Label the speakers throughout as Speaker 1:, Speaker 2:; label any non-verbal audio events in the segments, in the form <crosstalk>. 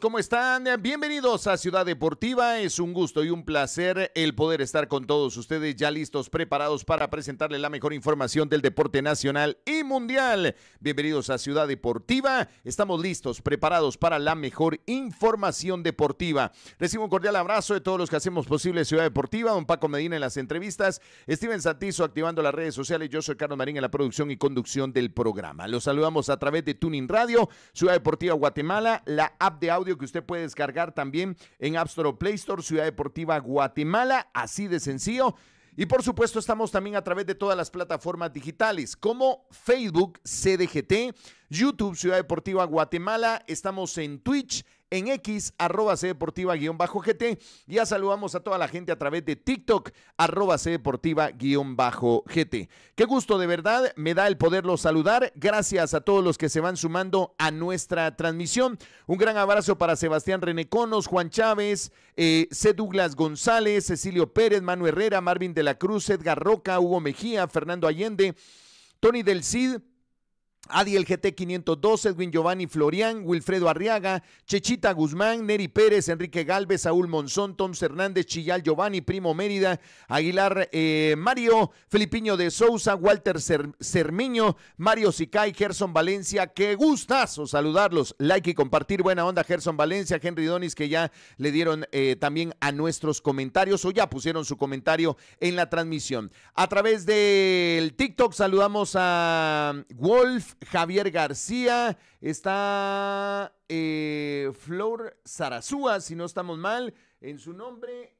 Speaker 1: ¿cómo están? Bienvenidos a Ciudad Deportiva. Es un gusto y un placer el poder estar con todos ustedes ya listos, preparados para presentarles la mejor información del deporte nacional y mundial. Bienvenidos a Ciudad Deportiva. Estamos listos, preparados para la mejor información deportiva. Recibo un cordial abrazo de todos los que hacemos posible Ciudad Deportiva. Don Paco Medina en las entrevistas. Steven Santizo activando las redes sociales. Yo soy Carlos Marín en la producción y conducción del programa. Los saludamos a través de Tuning Radio, Ciudad Deportiva Guatemala, la app de audio que usted puede descargar también en App Store o Play Store, Ciudad Deportiva Guatemala, así de sencillo. Y por supuesto estamos también a través de todas las plataformas digitales como Facebook, CDGT, YouTube, Ciudad Deportiva Guatemala, estamos en Twitch, en X, arroba C Deportiva guión bajo GT. Ya saludamos a toda la gente a través de TikTok, arroba C Deportiva guión bajo GT. Qué gusto de verdad, me da el poderlo saludar. Gracias a todos los que se van sumando a nuestra transmisión. Un gran abrazo para Sebastián Reneconos, Juan Chávez, eh, C. Douglas González, Cecilio Pérez, Manu Herrera, Marvin de la Cruz, Edgar Roca, Hugo Mejía, Fernando Allende, Tony del Cid. Adiel GT 502, Edwin Giovanni Florián, Wilfredo Arriaga, Chechita Guzmán, Neri Pérez, Enrique Galvez, Saúl Monzón, Tom Hernández, Chillal Giovanni, Primo Mérida, Aguilar eh, Mario, Filipiño de Sousa, Walter Cermiño, Mario Sicay, Gerson Valencia. Qué gustazo saludarlos. Like y compartir. Buena onda, Gerson Valencia, Henry Donis, que ya le dieron eh, también a nuestros comentarios o ya pusieron su comentario en la transmisión. A través del TikTok saludamos a Wolf. Javier García, está eh, Flor Zarazúa, si no estamos mal en su nombre,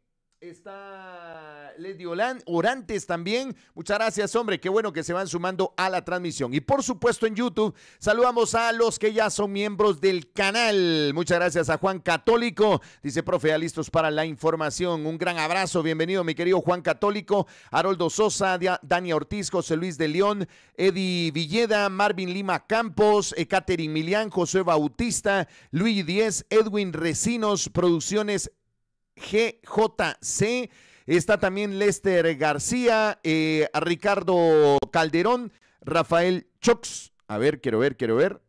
Speaker 1: Está Lady Orantes también. Muchas gracias, hombre. Qué bueno que se van sumando a la transmisión. Y por supuesto en YouTube, saludamos a los que ya son miembros del canal. Muchas gracias a Juan Católico. Dice, profe, ya listos para la información. Un gran abrazo. Bienvenido, mi querido Juan Católico. Haroldo Sosa, Dania Ortiz, José Luis de León, Eddie Villeda, Marvin Lima Campos, Catherine Milian, José Bautista, Luis Díez, Edwin Recinos, Producciones GJC. Está también Lester García, eh, Ricardo Calderón, Rafael Chox. A ver, quiero ver, quiero ver.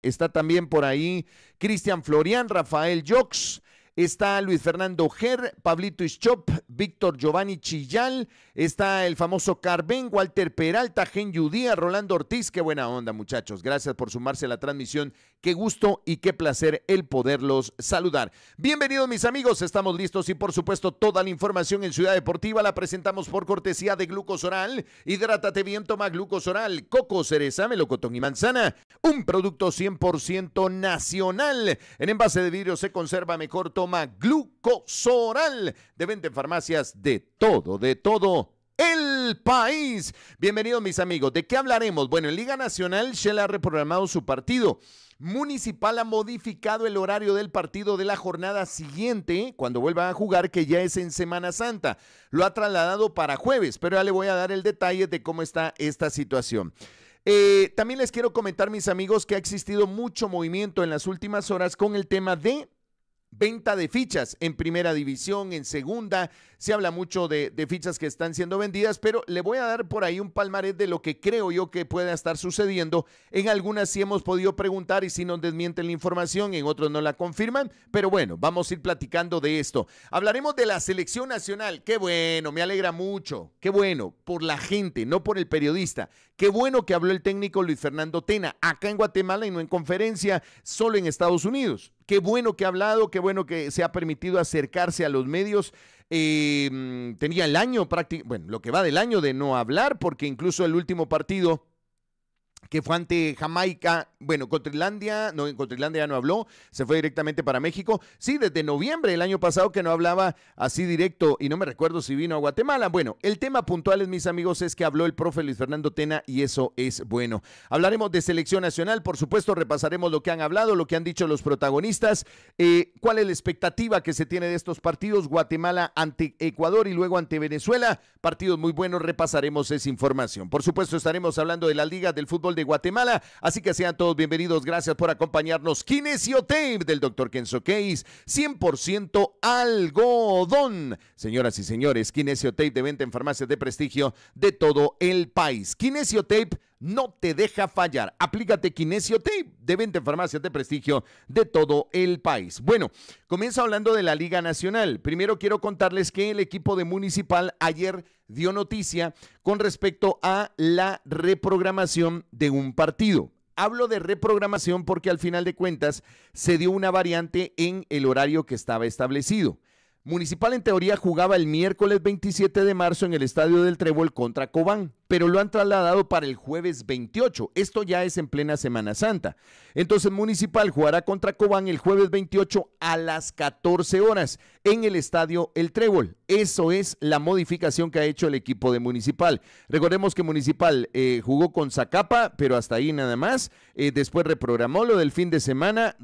Speaker 1: Está también por ahí Cristian Florian, Rafael Jox, está Luis Fernando Ger, Pablito Ischop, Víctor Giovanni Chillal, está el famoso Carmen, Walter Peralta, Gen Yudía, Rolando Ortiz. Qué buena onda, muchachos. Gracias por sumarse a la transmisión Qué gusto y qué placer el poderlos saludar. Bienvenidos mis amigos, estamos listos y por supuesto toda la información en Ciudad Deportiva la presentamos por cortesía de Glucosoral. Hidrátate bien, toma Glucosoral, coco, cereza, melocotón y manzana. Un producto 100% nacional. En envase de vidrio se conserva mejor, toma Glucosoral. De venta en farmacias de todo, de todo el país. Bienvenidos mis amigos, ¿de qué hablaremos? Bueno, en Liga Nacional Shell ha reprogramado su partido. Municipal ha modificado el horario del partido de la jornada siguiente, cuando vuelva a jugar, que ya es en Semana Santa. Lo ha trasladado para jueves, pero ya le voy a dar el detalle de cómo está esta situación. Eh, también les quiero comentar, mis amigos, que ha existido mucho movimiento en las últimas horas con el tema de venta de fichas en primera división, en segunda. Se habla mucho de, fichas que están siendo vendidas, pero le voy a dar por ahí un palmarés de lo que creo yo que pueda estar sucediendo. En algunas sí hemos podido preguntar y si sí nos desmienten la información, en otros no la confirman, pero bueno, vamos a ir platicando de esto. Hablaremos de la selección nacional. Qué bueno, me alegra mucho. Qué bueno, por la gente, no por el periodista. Qué bueno que habló el técnico Luis Fernando Tena acá en Guatemala y no en conferencia, solo en Estados Unidos. Qué bueno que ha hablado, qué bueno que se ha permitido acercarse a los medios. Eh, mm, tenía el año prácticamente, bueno, lo que va del año de no hablar, porque incluso el último partido que fue ante Jamaica, bueno, contra no, contra Irlandia ya no habló, se fue directamente para México. Sí, desde noviembre del año pasado que no hablaba así directo y no me recuerdo si vino a Guatemala. Bueno, el tema puntual, es, mis amigos, es que habló el profe Luis Fernando Tena y eso es bueno. Hablaremos de selección nacional, por supuesto, repasaremos lo que han hablado, lo que han dicho los protagonistas, eh, cuál es la expectativa que se tiene de estos partidos, Guatemala ante Ecuador y luego ante Venezuela. Partidos muy buenos, repasaremos esa información. Por supuesto, estaremos hablando de la Liga del Fútbol de Guatemala. Así que sean todos bienvenidos. Gracias por acompañarnos. Tape del Dr. Kenzo Case, 100% algodón. Señoras y señores, Tape de venta en farmacias de prestigio de todo el país. Tape no te deja fallar. Aplícate Kinesio Tape de 20 farmacias de prestigio de todo el país. Bueno, comienza hablando de la Liga Nacional. Primero quiero contarles que el equipo de Municipal ayer dio noticia con respecto a la reprogramación de un partido. Hablo de reprogramación porque al final de cuentas se dio una variante en el horario que estaba establecido. Municipal en teoría jugaba el miércoles 27 de marzo en el estadio del Trébol contra Cobán pero lo han trasladado para el jueves 28. Esto ya es en plena Semana Santa. Entonces Municipal jugará contra Cobán el jueves 28 a las 14 horas en el estadio El Trébol. Eso es la modificación que ha hecho el equipo de Municipal. Recordemos que Municipal eh, jugó con Zacapa, pero hasta ahí nada más. Eh, después reprogramó lo del fin de semana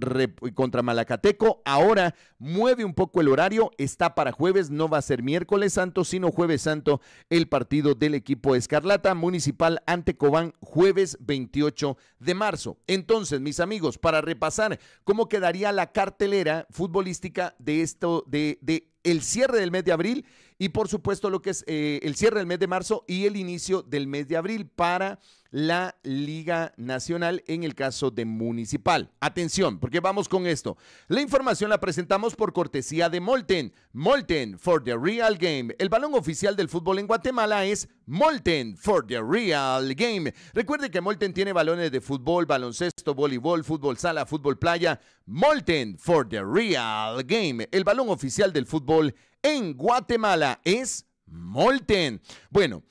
Speaker 1: contra Malacateco. Ahora mueve un poco el horario. Está para jueves, no va a ser miércoles santo, sino jueves santo el partido del equipo Escarlata. Municipal ante Cobán jueves 28 de marzo. Entonces, mis amigos, para repasar cómo quedaría la cartelera futbolística de esto, de, de el cierre del mes de abril y por supuesto lo que es eh, el cierre del mes de marzo y el inicio del mes de abril para la Liga Nacional en el caso de Municipal. Atención, porque vamos con esto. La información la presentamos por cortesía de Molten. Molten for the Real Game. El balón oficial del fútbol en Guatemala es Molten for the Real Game. Recuerde que Molten tiene balones de fútbol, baloncesto, voleibol, fútbol sala, fútbol playa. Molten for the Real Game. El balón oficial del fútbol en Guatemala es Molten. Bueno,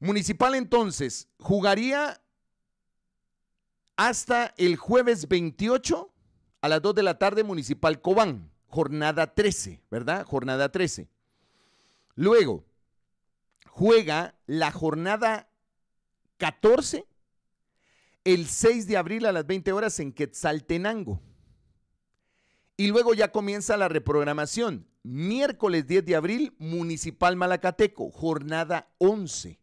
Speaker 1: Municipal entonces jugaría hasta el jueves 28 a las 2 de la tarde Municipal Cobán, jornada 13, ¿verdad? Jornada 13. Luego, juega la jornada 14 el 6 de abril a las 20 horas en Quetzaltenango. Y luego ya comienza la reprogramación Miércoles 10 de abril, Municipal Malacateco, jornada 11.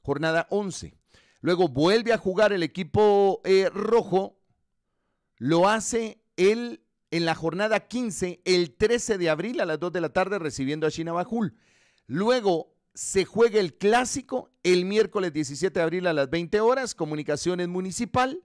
Speaker 1: Jornada 11. Luego vuelve a jugar el equipo eh, rojo. Lo hace él en la jornada 15, el 13 de abril a las 2 de la tarde, recibiendo a chinabajul Luego se juega el clásico el miércoles 17 de abril a las 20 horas, Comunicaciones Municipal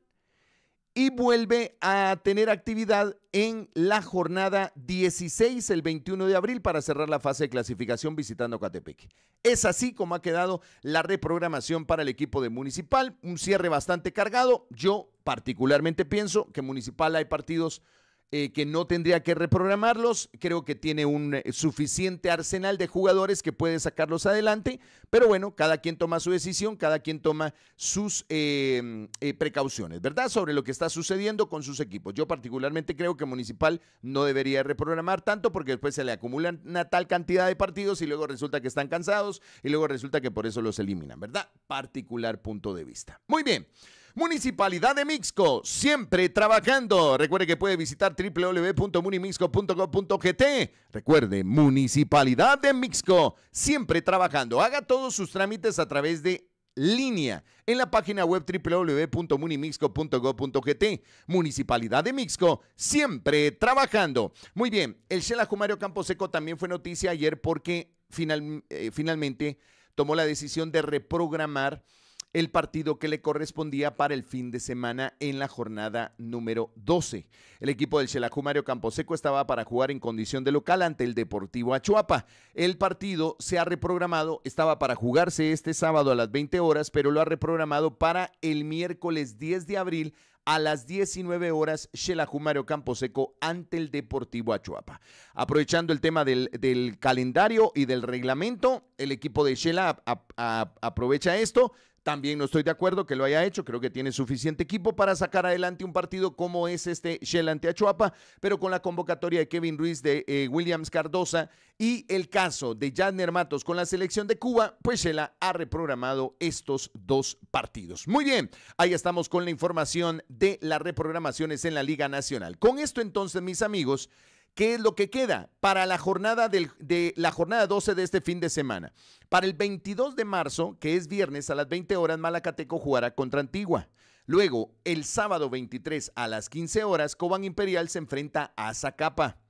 Speaker 1: y vuelve a tener actividad en la jornada 16, el 21 de abril, para cerrar la fase de clasificación visitando Catepec. Es así como ha quedado la reprogramación para el equipo de Municipal, un cierre bastante cargado. Yo particularmente pienso que Municipal hay partidos eh, que no tendría que reprogramarlos. Creo que tiene un eh, suficiente arsenal de jugadores que puede sacarlos adelante. Pero bueno, cada quien toma su decisión, cada quien toma sus em, eh, precauciones, ¿verdad? Sobre lo que está sucediendo con sus equipos. Yo particularmente creo que Municipal no debería reprogramar tanto porque después se le acumulan una tal cantidad de partidos y luego resulta que están cansados y luego resulta que por eso los eliminan, ¿verdad? Particular punto de vista. Muy bien. Municipalidad de Mixco, siempre trabajando. Recuerde que puede visitar www.munimixco.gov.gt. Recuerde, Municipalidad de Mixco, siempre trabajando. Haga todos sus trámites a través de línea en la página web www.munimixco.gov.gt Municipalidad de Mixco, siempre trabajando. Muy bien, el Shela Jumario Camposeco también fue noticia ayer porque eh, finalmente tomó la decisión de reprogramar el partido que le correspondía para el fin de semana en la jornada número 12. El equipo del Xelajú Mario Camposeco estaba para jugar en condición de local ante el Deportivo Achuapa. El partido se ha reprogramado, estaba para jugarse este sábado a las 20 horas, pero lo ha reprogramado para el miércoles 10 de abril a las 19 horas, Xelajú Mario Camposeco ante el Deportivo Achuapa. Aprovechando el tema del, calendario y del reglamento, el equipo de Xela aprovecha esto, también no estoy de acuerdo que lo haya hecho, creo que tiene suficiente equipo para sacar adelante un partido como es este Shell ante Achuapa, pero con la convocatoria de Kevin Ruiz, de eh, Williams Cardosa y el caso de Jadner Matos con la selección de Cuba, pues Shell ha reprogramado estos dos partidos. Muy bien, ahí estamos con la información de las reprogramaciones en la Liga Nacional. Con esto entonces, mis amigos, ¿Qué es lo que queda para la jornada, de, la jornada 12 de este fin de semana? Para el 22 de marzo, que es viernes a las 20 horas, Malacateco jugará contra Antigua. Luego, el sábado 23 a las 15 horas, Cobán Imperial se enfrenta a Zacapa.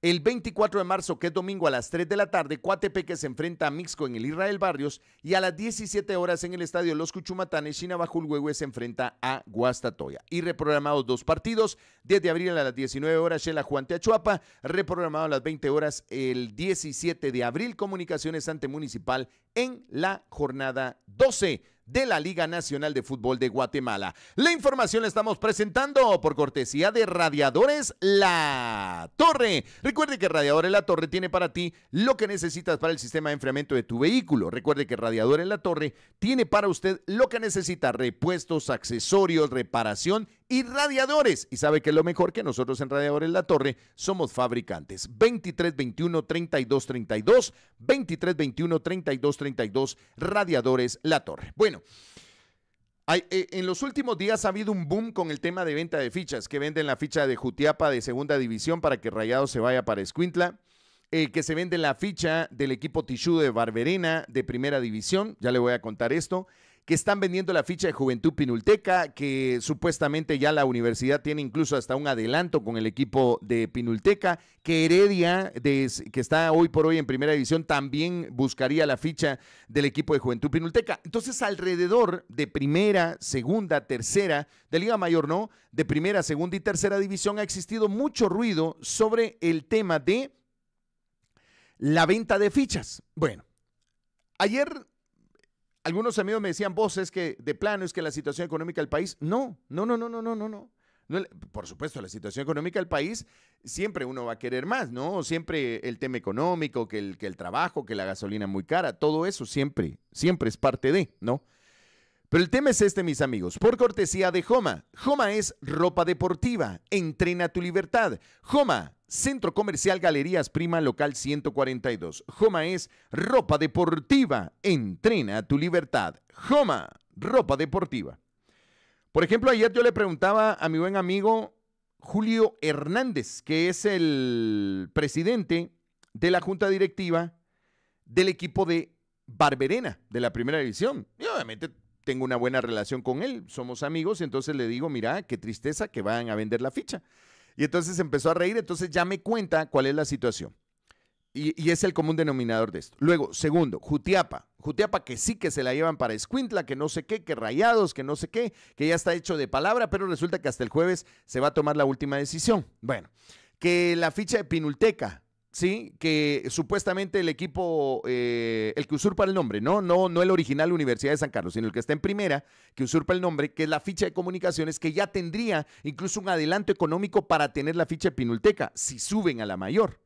Speaker 1: El 24 de marzo, que es domingo a las 3 de la tarde, Coatepeque se enfrenta a Mixco en el Israel Barrios y a las 17 horas en el estadio Los Cuchumatanes, Chinabajulhuehue se enfrenta a Guastatoya. Y reprogramados dos partidos, 10 de abril a las 19 horas, Shela Juan Teachuapa, reprogramado a las 20 horas el 17 de abril, Comunicaciones ante Municipal en la jornada 12 de la Liga Nacional de Fútbol de Guatemala. La información la estamos presentando por cortesía de Radiadores La Torre. Recuerde que Radiadores La Torre tiene para ti lo que necesitas para el sistema de enfriamiento de tu vehículo. Recuerde que Radiadores La Torre tiene para usted lo que necesita, repuestos, accesorios, reparación y radiadores. Y sabe que lo mejor que nosotros en Radiadores La Torre somos fabricantes. 2321 3232 2321 3232 Radiadores La Torre. Bueno, eh, en los últimos días ha habido un boom con el tema de venta de fichas, que venden la ficha de Jutiapa de segunda división para que Rayado se vaya para Escuintla, eh, que se vende la ficha del equipo Tichú de Barberena de primera división, ya le voy a contar esto, que están vendiendo la ficha de Juventud Pinulteca, que supuestamente ya la universidad tiene incluso hasta un adelanto con el equipo de Pinulteca, que Heredia, de, que está hoy por hoy en primera división, también buscaría la ficha del equipo de Juventud Pinulteca. Entonces, alrededor de primera, segunda, tercera, de Liga Mayor no, de primera, segunda y tercera división ha existido mucho ruido sobre el tema de la venta de fichas. Bueno, ayer algunos amigos me decían, vos, es que de plano es que la situación económica del país. No, no, no, no, no, no, no, no. Por supuesto, la situación económica del país siempre uno va a querer más, ¿no? Siempre el tema económico, que el, que el trabajo, que la gasolina muy cara, todo eso siempre, siempre es parte de, ¿no? Pero el tema es este, mis amigos, por cortesía de Joma. Joma es ropa deportiva, entrena tu libertad. Joma, Centro Comercial Galerías Prima Local 142. Joma es ropa deportiva. Entrena tu libertad. Joma, ropa deportiva. Por ejemplo, ayer yo le preguntaba a mi buen amigo Julio Hernández, que es el presidente de la junta directiva del equipo de Barberena, de la primera división. Y obviamente tengo una buena relación con él, somos amigos, entonces le digo, mira, qué tristeza que van a vender la ficha. Y entonces empezó a reír, entonces ya me cuenta cuál es la situación. Y, es el común denominador de esto. Luego, segundo, Jutiapa. Jutiapa que sí que se la llevan para Escuintla, que no sé qué, que rayados, que no sé qué, que ya está hecho de palabra, pero resulta que hasta el jueves se va a tomar la última decisión. Bueno, que la ficha de Pinulteca, sí, que supuestamente el equipo, eh, el que usurpa el nombre, ¿no? ¿no? No el original Universidad de San Carlos, sino el que está en primera, que usurpa el nombre, que es la ficha de comunicaciones, que ya tendría incluso un adelanto económico para tener la ficha de Pinulteca, si suben a la mayor.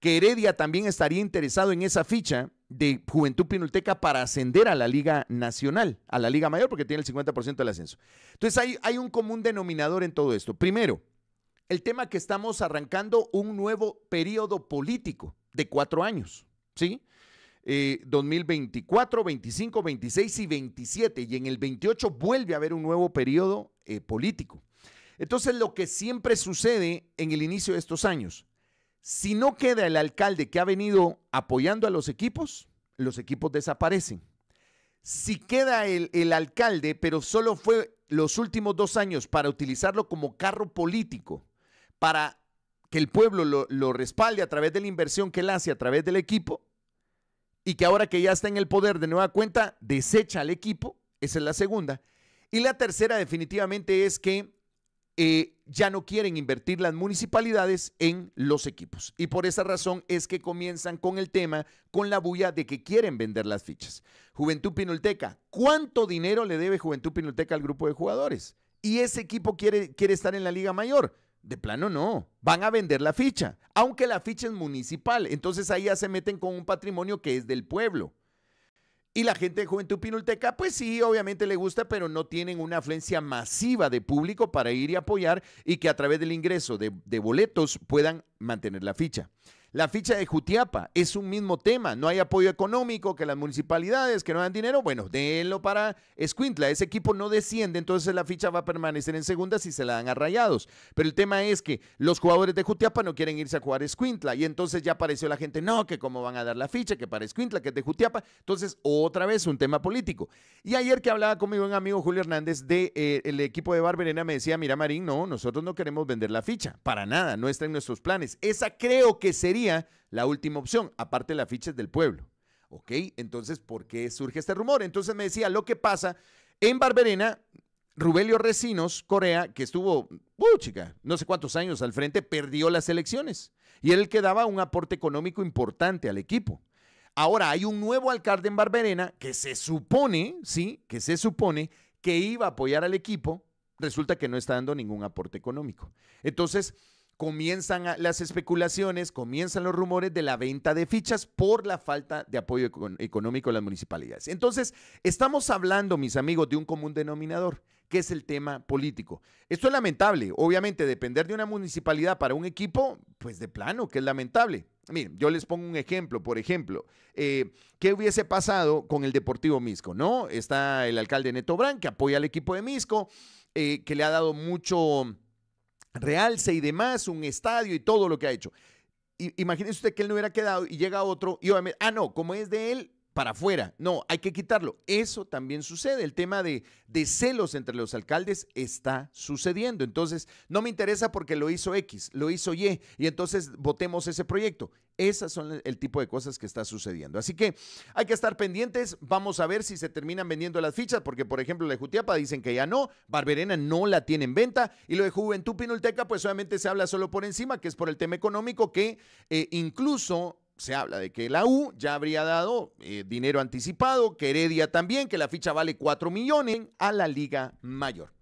Speaker 1: Que Heredia también estaría interesado en esa ficha de Juventud Pinulteca para ascender a la Liga Nacional, a la Liga Mayor, porque tiene el 50% del ascenso. Entonces hay un común denominador en todo esto. Primero, el tema que estamos arrancando un nuevo periodo político de cuatro años, ¿sí? 2024, 25, 26 y 27, y en el 28 vuelve a haber un nuevo periodo eh, político. Entonces, lo que siempre sucede en el inicio de estos años, si no queda el alcalde que ha venido apoyando a los equipos, los equipos desaparecen. Si queda el alcalde, pero solo fue los últimos dos años para utilizarlo como carro político para que el pueblo lo, respalde a través de la inversión que él hace, a través del equipo, y que ahora que ya está en el poder de nueva cuenta, desecha al equipo, esa es la segunda. Y la tercera definitivamente es que eh, ya no quieren invertir las municipalidades en los equipos. Y por esa razón es que comienzan con el tema, con la bulla de que quieren vender las fichas. Juventud Pinulteca, ¿cuánto dinero le debe Juventud Pinulteca al grupo de jugadores? Y ese equipo quiere, quiere estar en la Liga Mayor. De plano no, van a vender la ficha, aunque la ficha es municipal. Entonces ahí ya se meten con un patrimonio que es del pueblo. Y la gente de Juventud Pinulteca, pues sí, obviamente le gusta, pero no tienen una afluencia masiva de público para ir y apoyar y que a través del ingreso de, de boletos puedan mantener la ficha. La ficha de Jutiapa es un mismo tema. No hay apoyo económico, que las municipalidades que no dan dinero, bueno, denlo para Escuintla. Ese equipo no desciende, entonces la ficha va a permanecer en segunda si se la dan a rayados. Pero el tema es que los jugadores de Jutiapa no quieren irse a jugar Escuintla. Y entonces ya apareció la gente, no, que cómo van a dar la ficha, que para Escuintla, que es de Jutiapa. Entonces, otra vez un tema político. Y ayer que hablaba con mi buen amigo Julio Hernández del de, eh, equipo de Barberena, me decía, mira Marín, no, nosotros no queremos vender la ficha, para nada, no está en nuestros planes. Esa creo que sería la última opción, aparte de las fichas del pueblo. ¿Ok? Entonces, ¿por qué surge este rumor? Entonces me decía, lo que pasa en Barberena, Rubelio Resinos, Corea, que estuvo, uh, chica, no sé cuántos años al frente, perdió las elecciones. Y él que daba un aporte económico importante al equipo. Ahora hay un nuevo alcalde en Barberena que se supone, sí, que se supone que iba a apoyar al equipo, resulta que no está dando ningún aporte económico. Entonces, comienzan las especulaciones, comienzan los rumores de la venta de fichas por la falta de apoyo económico de las municipalidades. Entonces, estamos hablando, mis amigos, de un común denominador, que es el tema político. Esto es lamentable. Obviamente, depender de una municipalidad para un equipo, pues de plano, que es lamentable. Miren, yo les pongo un ejemplo, por ejemplo, eh, ¿qué hubiese pasado con el Deportivo Misco? ¿No? Está el alcalde Neto Brand, que apoya al equipo de Misco, eh, que le ha dado mucho realce y demás, un estadio y todo lo que ha hecho. Imagínese usted que él no hubiera quedado y llega otro y obviamente, ah, no, como es de él, para afuera. No, hay que quitarlo. Eso también sucede. El tema de, celos entre los alcaldes está sucediendo. Entonces, no me interesa porque lo hizo X, lo hizo Y, y entonces votemos ese proyecto. Esas son el tipo de cosas que está sucediendo. Así que hay que estar pendientes. Vamos a ver si se terminan vendiendo las fichas, porque por ejemplo, la de Jutiapa dicen que ya no, Barberena no la tiene en venta, y lo de Juventud Pinulteca, pues obviamente se habla solo por encima, que es por el tema económico, que eh, incluso se habla de que la U ya habría dado eh, dinero anticipado, que Heredia también, que la ficha vale 4 millones a la Liga Mayor.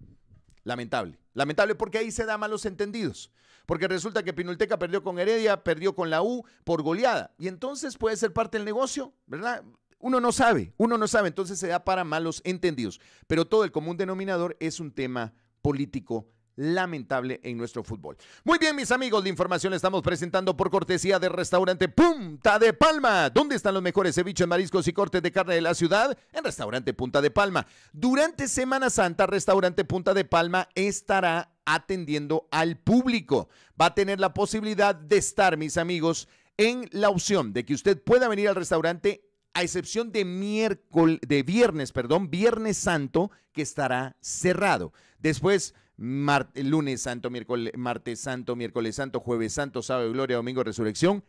Speaker 1: Lamentable. Lamentable porque ahí se da malos entendidos. Porque resulta que Pinulteca perdió con Heredia, perdió con la U por goleada. Y entonces puede ser parte del negocio, ¿verdad? Uno no sabe, uno no sabe, entonces se da para malos entendidos. Pero todo el común denominador es un tema político lamentable en nuestro fútbol. Muy bien, mis amigos, la información estamos presentando por cortesía del restaurante Punta de Palma. ¿Dónde están los mejores ceviches, mariscos y cortes de carne de la ciudad? En restaurante Punta de Palma. Durante Semana Santa, restaurante Punta de Palma estará atendiendo al público. Va a tener la posibilidad de estar, mis amigos, en la opción de que usted pueda venir al restaurante a excepción de miércoles de viernes, perdón, Viernes Santo que estará cerrado. Después lunes santo, miércoles, martes santo, miércoles santo, jueves santo, sábado gloria, domingo resurrección.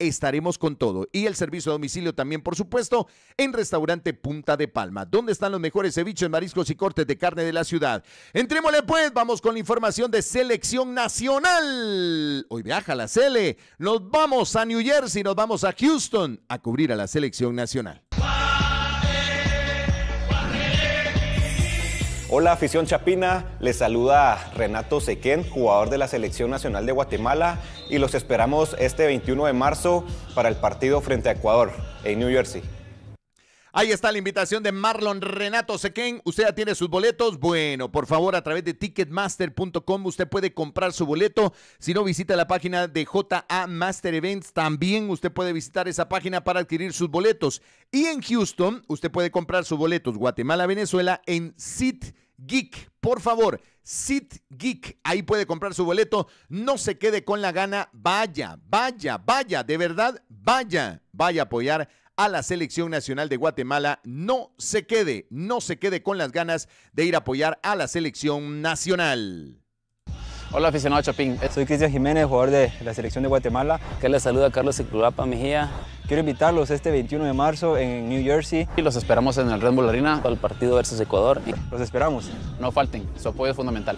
Speaker 1: Estaremos con todo. Y el servicio a domicilio también, por supuesto, en restaurante Punta de Palma, donde están los mejores ceviches, mariscos y cortes de carne de la ciudad. Entrémosle pues, vamos con la información de selección nacional. Hoy viaja la Sele. Nos vamos a New Jersey, nos vamos a Houston a cubrir a la selección nacional.
Speaker 2: Hola afición chapina, les saluda Renato Sequén, jugador de la Selección Nacional de Guatemala y los esperamos este 21 de marzo para el partido frente a Ecuador en New Jersey.
Speaker 1: Ahí está la invitación de Marlon Renato Sequén. Usted ya tiene sus boletos. Bueno, por favor, a través de ticketmaster.com usted puede comprar su boleto. Si no, visita la página de JA Master Events. También usted puede visitar esa página para adquirir sus boletos. Y en Houston, usted puede comprar sus boletos Guatemala, Venezuela en SIT Por favor, Sit ahí puede comprar su boleto. No se quede con la gana. Vaya, vaya, vaya, de verdad, vaya, vaya a apoyar a la selección nacional de Guatemala no se quede, no se quede con las ganas de ir a apoyar a la selección nacional. Hola aficionado Chapín, soy Cristian Jiménez, jugador de la selección de Guatemala. Que
Speaker 2: les saluda Carlos Eclurapa Mejía. Quiero invitarlos este 21 de marzo en New Jersey. Y los esperamos en el Red Bull Arena al partido versus Ecuador. Los esperamos. No falten, su apoyo es fundamental.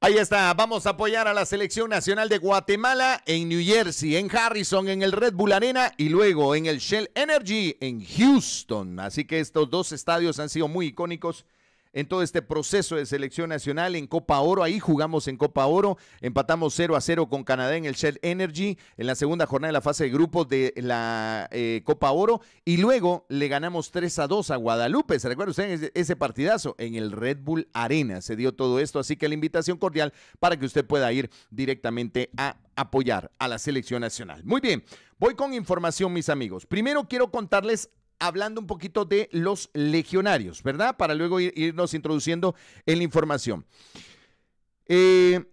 Speaker 1: Ahí está, vamos a apoyar a la selección nacional de Guatemala en New Jersey, en Harrison, en el Red Bull Arena y luego en el Shell Energy en Houston. Así que estos dos estadios han sido muy icónicos en todo este proceso de selección nacional en Copa Oro. Ahí jugamos en Copa Oro, empatamos 0 a 0 con Canadá en el Shell Energy en la segunda jornada de la fase de grupos de la eh, Copa Oro y luego le ganamos 3 a 2 a Guadalupe. ¿Se recuerda usted ese partidazo? En el Red Bull Arena se dio todo esto, así que la invitación cordial para que usted pueda ir directamente a apoyar a la selección nacional. Muy bien, voy con información mis amigos. Primero quiero contarles hablando un poquito de los legionarios, ¿verdad? Para luego irnos introduciendo en la información. Eh,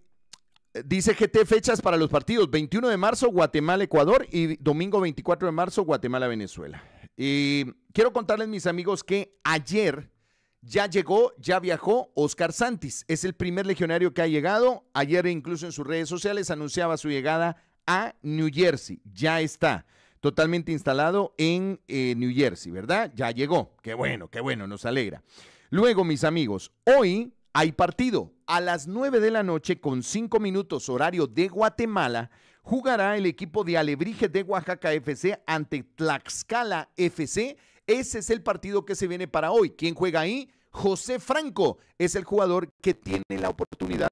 Speaker 1: dice GT fechas para los partidos. 21 de marzo, Guatemala-Ecuador y domingo 24 de marzo, Guatemala-Venezuela. Y quiero contarles, mis amigos, que ayer ya llegó, ya viajó Oscar Santis. Es el primer legionario que ha llegado. Ayer incluso en sus redes sociales anunciaba su llegada a New Jersey. Ya está totalmente instalado en eh, New Jersey, ¿verdad? Ya llegó. Qué bueno, qué bueno, nos alegra. Luego, mis amigos, hoy hay partido. A las 9 de la noche, con 5 minutos horario de Guatemala, jugará el equipo de Alebrije de Oaxaca FC ante Tlaxcala FC. Ese es el partido que se viene para hoy. ¿Quién juega ahí? José Franco es el jugador que tiene la oportunidad.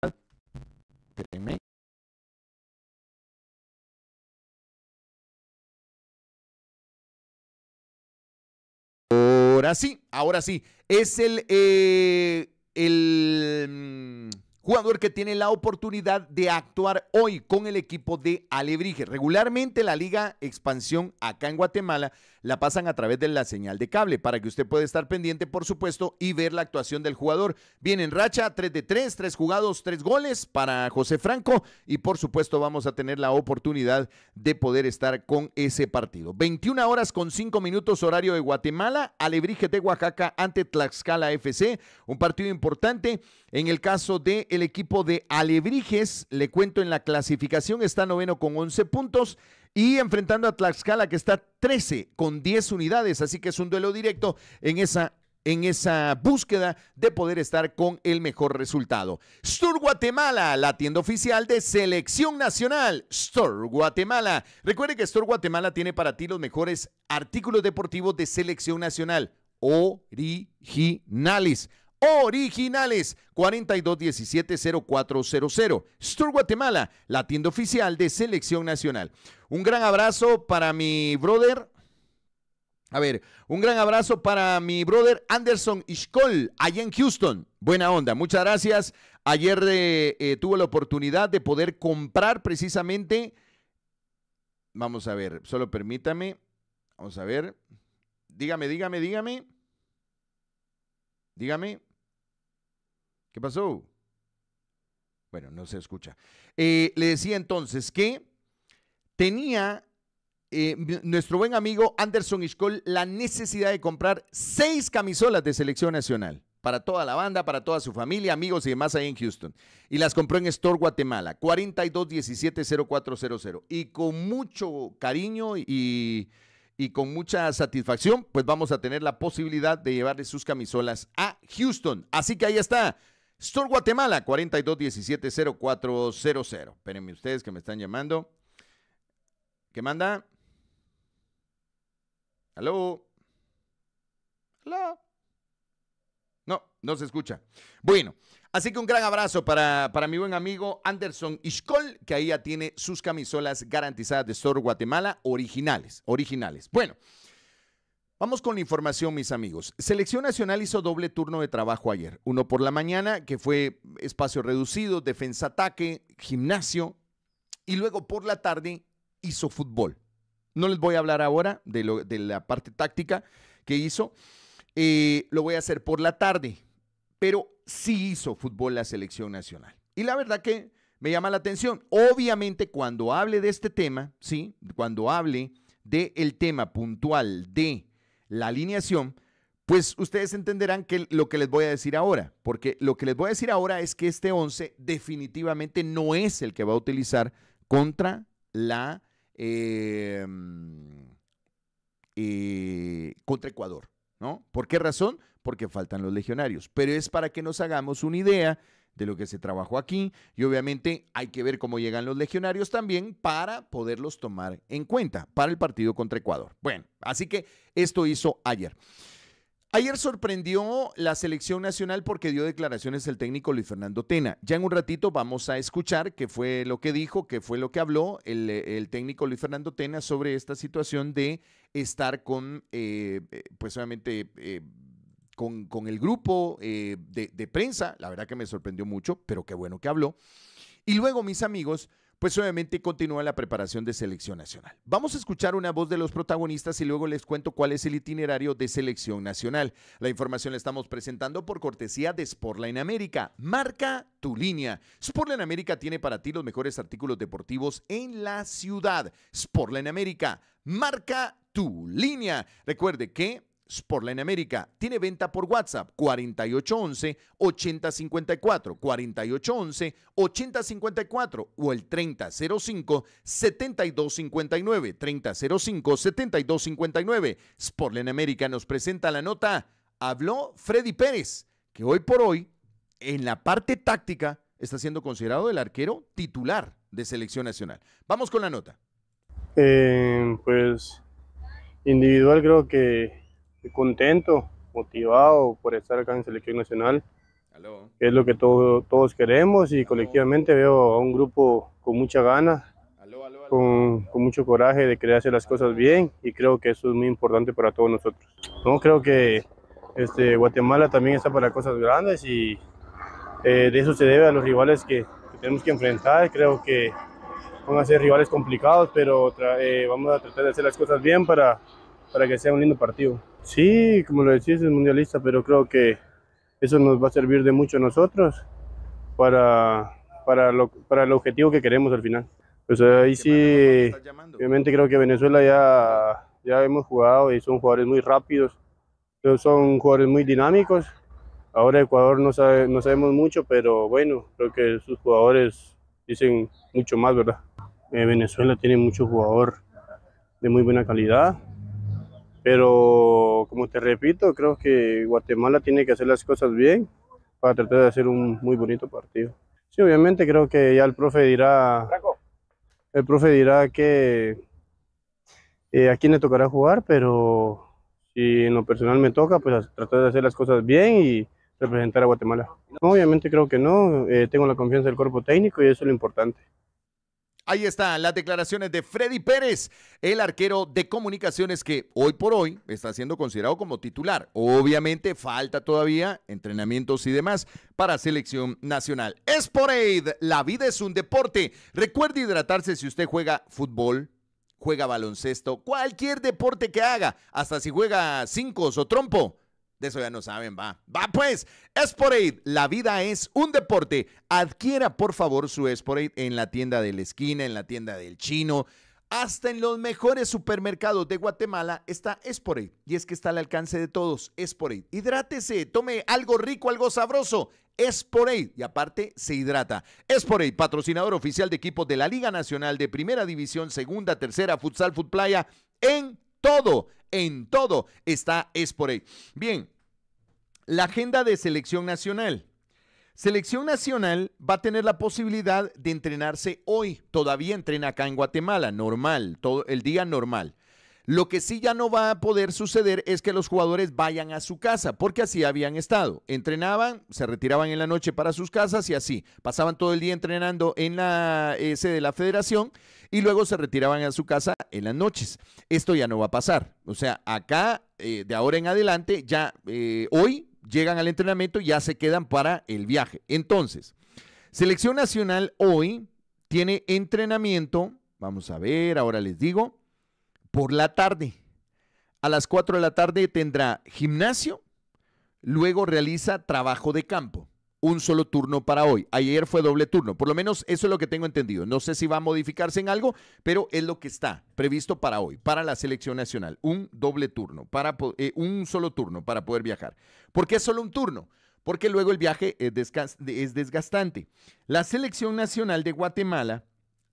Speaker 1: Ahora sí, ahora sí. Es el, eh, el mm, jugador que tiene la oportunidad de actuar hoy con el equipo de Alebrije. Regularmente la Liga Expansión acá en Guatemala la pasan a través de la señal de cable para que usted pueda estar pendiente, por supuesto, y ver la actuación del jugador. Viene en racha, 3 de 3, 3 jugados, 3 goles para José Franco y por supuesto vamos a tener la oportunidad de poder estar con ese partido. 21 horas con 5 minutos horario de Guatemala, Alebrijes de Oaxaca ante Tlaxcala FC, un partido importante. En el caso del el equipo de Alebrijes, le cuento en la clasificación, está noveno con 11 puntos y enfrentando a Tlaxcala que está 13 con 10 unidades, así que es un duelo directo en esa en esa búsqueda de poder estar con el mejor resultado. Store Guatemala, la tienda oficial de selección nacional. Store Guatemala. Recuerde que Store Guatemala tiene para ti los mejores artículos deportivos de selección nacional originales originales. 4217-0400. Stur Guatemala, la tienda oficial de Selección Nacional. Un gran abrazo para mi brother. A ver, un gran abrazo para mi brother Anderson Ishkol, allá en Houston. Buena onda, muchas gracias. Ayer eh, eh, tuve la oportunidad de poder comprar precisamente. Vamos a ver, solo permítame. Vamos a ver. Dígame, dígame, dígame. Dígame. ¿Qué pasó? Bueno, no se escucha. Eh, le decía entonces que tenía eh, nuestro buen amigo Anderson Iscol la necesidad de comprar seis camisolas de selección nacional para toda la banda, para toda su familia, amigos y demás ahí en Houston. Y las compró en Store Guatemala, 42170400. Y con mucho cariño y, y con mucha satisfacción, pues vamos a tener la posibilidad de llevarle sus camisolas a Houston. Así que ahí está. Store Guatemala, 42170400. Espérenme ustedes que me están llamando. ¿Qué manda? ¿Aló? ¿Aló? No, no se escucha. Bueno, así que un gran abrazo para, para mi buen amigo Anderson Ishkol, que ahí ya tiene sus camisolas garantizadas de Store Guatemala, originales, originales. Bueno. Vamos con la información, mis amigos. Selección Nacional hizo doble turno de trabajo ayer. Uno por la mañana, que fue espacio reducido, defensa-ataque, gimnasio. Y luego por la tarde hizo fútbol. No les voy a hablar ahora de, la parte táctica que hizo. Eh, lo voy a hacer por la tarde. Pero sí hizo fútbol la selección nacional. Y la verdad que me llama la atención. Obviamente cuando hable de este tema, ¿sí? Cuando hable del tema puntual de la alineación, pues ustedes entenderán que lo que les voy a decir ahora, porque lo que les voy a decir ahora es que este 11 definitivamente no es el que va a utilizar contra la em, eh, contra Ecuador, ¿no? ¿Por qué razón? Porque faltan los legionarios, pero es para que nos hagamos una idea de lo que se trabajó aquí y obviamente hay que ver cómo llegan los legionarios también para poderlos tomar en cuenta para el partido contra Ecuador. Bueno, así que esto hizo ayer. Ayer sorprendió la selección nacional porque dio declaraciones el técnico Luis Fernando Tena. Ya en un ratito vamos a escuchar qué fue lo que dijo, qué fue lo que habló el, técnico Luis Fernando Tena sobre esta situación de estar con, eh, eh, pues obviamente, eh, con, el grupo eh, de, de prensa, la verdad que me sorprendió mucho, pero qué bueno que habló. Y luego, mis amigos, pues obviamente continúa la preparación de selección nacional. Vamos a escuchar una voz de los protagonistas y luego les cuento cuál es el itinerario de selección nacional. La información la estamos presentando por cortesía de Sportline América. Marca tu línea. Sportline América tiene para ti los mejores artículos deportivos en la ciudad. Sportline América, marca tu línea. Recuerde que Sportland América. Tiene venta por WhatsApp 4811-8054, 4811-8054 o el 3005-7259, 3005-7259. Sportland América nos presenta la nota. Habló Freddy Pérez, que hoy por hoy, en la parte táctica, está siendo considerado el arquero titular de selección nacional. Vamos con la nota.
Speaker 3: Eh, pues individual creo que contento, motivado por estar acá en Selección Nacional, es lo que todos queremos y colectivamente veo a un grupo con mucha ganas, con, mucho coraje de querer hacer las cosas bien y creo que eso es muy importante para todos nosotros. No, creo que este, Guatemala también está para cosas grandes y eh, de eso se debe a los rivales que, tenemos que enfrentar. Creo que van a ser rivales complicados, pero eh, vamos a tratar de hacer las cosas bien para, para que sea un lindo partido. Sí, como lo decís, es mundialista, pero creo que eso nos va a servir de mucho a nosotros para, para, lo, para el objetivo que queremos al final. Pues ahí sí, obviamente creo que Venezuela ya, ya hemos jugado y son jugadores muy rápidos, son jugadores muy dinámicos. Ahora Ecuador no, sabe, no sabemos mucho, pero bueno, creo que sus jugadores dicen mucho más, ¿verdad? Eh, Venezuela tiene mucho jugador de muy buena calidad, pero como te repito, creo que Guatemala tiene que hacer las cosas bien para tratar de hacer un muy bonito partido. Sí, obviamente creo que ya el profe dirá, el profe dirá que eh, a quién le tocará jugar, pero si en lo personal me toca, pues tratar de hacer las cosas bien y representar a Guatemala. obviamente creo que no, eh, tengo la confianza del cuerpo técnico y eso es lo importante.
Speaker 1: Ahí están las declaraciones de Freddy Pérez, el arquero de comunicaciones que hoy por hoy está siendo considerado como titular. Obviamente falta todavía entrenamientos y demás para selección nacional. Esporade, la vida es un deporte. Recuerde hidratarse si usted juega fútbol, juega baloncesto, cualquier deporte que haga, hasta si juega cinco o trompo eso ya no saben, va. Va pues, Sporade, la vida es un deporte. Adquiera por favor su Sporade en la tienda de la esquina, en la tienda del chino. Hasta en los mejores supermercados de Guatemala está Sporade. Y es que está al alcance de todos. Sporade. Hidrátese, tome algo rico, algo sabroso. Sporade. Y aparte, se hidrata. Sporade, patrocinador oficial de equipos de la Liga Nacional de Primera División, Segunda, Tercera, Futsal, Futplaya, en todo, en todo está Sporade. Bien, la agenda de selección nacional. Selección Nacional va a tener la posibilidad de entrenarse hoy. Todavía entrena acá en Guatemala, normal, todo el día normal. Lo que sí ya no va a poder suceder es que los jugadores vayan a su casa, porque así habían estado. Entrenaban, se retiraban en la noche para sus casas y así. Pasaban todo el día entrenando en la sede de la federación y luego se retiraban a su casa en las noches. Esto ya no va a pasar. O sea, acá, eh, de ahora en adelante, ya eh, hoy llegan al entrenamiento y ya se quedan para el viaje. Entonces, Selección Nacional hoy tiene entrenamiento, vamos a ver, ahora les digo, por la tarde. A las 4 de la tarde tendrá gimnasio, luego realiza trabajo de campo un solo turno para hoy. Ayer fue doble turno, por lo menos eso es lo que tengo entendido. No sé si va a modificarse en algo, pero es lo que está previsto para hoy, para la selección nacional. Un doble turno, para, eh, un solo turno para poder viajar. ¿Por qué solo un turno? Porque luego el viaje es desgastante. La selección nacional de Guatemala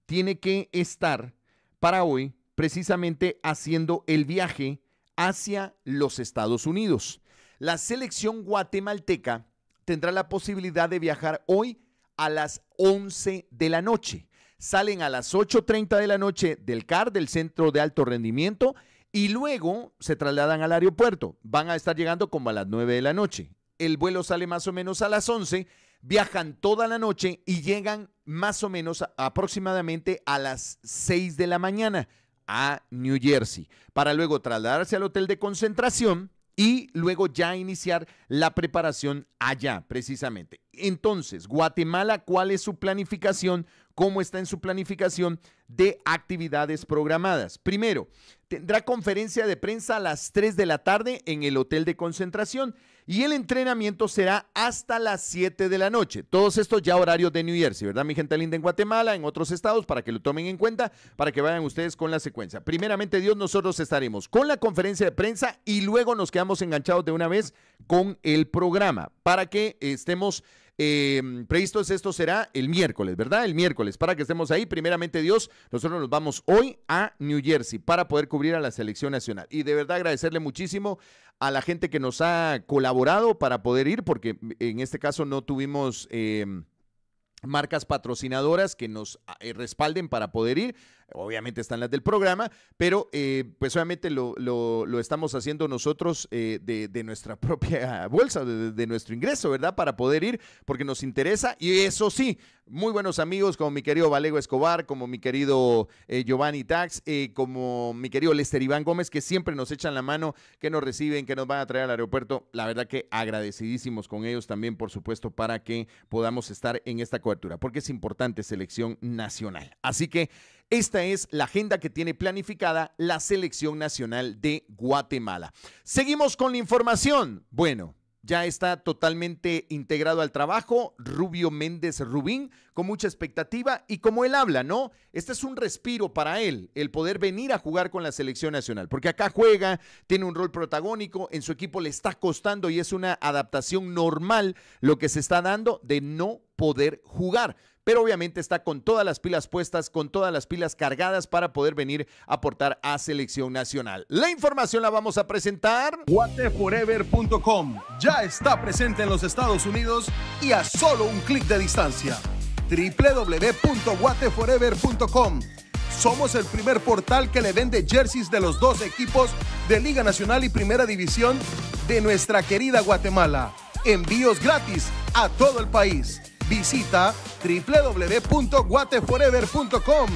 Speaker 1: tiene que estar para hoy precisamente haciendo el viaje hacia los Estados Unidos. La selección guatemalteca tendrá la posibilidad de viajar hoy a las 11 de la noche. Salen a las 8.30 de la noche del CAR, del Centro de Alto Rendimiento, y luego se trasladan al aeropuerto. Van a estar llegando como a las 9 de la noche. El vuelo sale más o menos a las 11, viajan toda la noche y llegan más o menos aproximadamente a las 6 de la mañana a New Jersey, para luego trasladarse al hotel de concentración y luego ya iniciar la preparación allá, precisamente. Entonces, Guatemala, ¿cuál es su planificación cómo está en su planificación de actividades programadas. Primero, tendrá conferencia de prensa a las 3 de la tarde en el hotel de concentración y el entrenamiento será hasta las 7 de la noche. Todos estos ya horarios de New Jersey, ¿verdad? Mi gente linda en Guatemala, en otros estados, para que lo tomen en cuenta, para que vayan ustedes con la secuencia. Primeramente, Dios, nosotros estaremos con la conferencia de prensa y luego nos quedamos enganchados de una vez con el programa para que estemos eh, previstos esto será el miércoles, ¿verdad? El miércoles, para que estemos ahí. Primeramente Dios, nosotros nos vamos hoy a New Jersey para poder cubrir a la selección nacional. Y de verdad agradecerle muchísimo a la gente que nos ha colaborado para poder ir, porque en este caso no tuvimos... Em, marcas patrocinadoras que nos eh, respalden para poder ir. Obviamente están las del programa, pero eh, pues obviamente lo, estamos haciendo nosotros eh, de, nuestra <laughs> propia bolsa, de, nuestro ingreso, ¿verdad? Para poder ir, porque nos interesa. Y eso sí, muy buenos amigos como mi querido Valego Escobar, como mi querido eh, Giovanni Tax, como mi querido Lester Iván Gómez, que siempre nos echan la mano, que nos reciben, que nos van a traer al aeropuerto. La verdad que agradecidísimos con ellos también, por supuesto, para que podamos estar en esta cobertura, porque es importante selección nacional. Así que... Esta es la agenda que tiene planificada la Selección Nacional de Guatemala. Seguimos con la información. Bueno, ya está totalmente integrado al trabajo, Rubio Méndez Rubín, con mucha expectativa y como él habla, ¿no? Este es un respiro para él, el poder venir a jugar con la selección nacional, porque acá juega, tiene un rol protagónico, en su equipo le está costando y es una adaptación normal lo que se está dando de no poder jugar pero obviamente está con todas las pilas puestas, con todas las pilas cargadas para poder venir a aportar a selección nacional. La información la vamos a presentar. Guateforever.com ya está presente en los Estados Unidos y a solo un clic de distancia. www.guateforever.com somos el primer portal que le vende jerseys de los dos equipos de Liga Nacional y Primera División de nuestra querida Guatemala. Envíos gratis a todo el país. Visita www.guateforever.com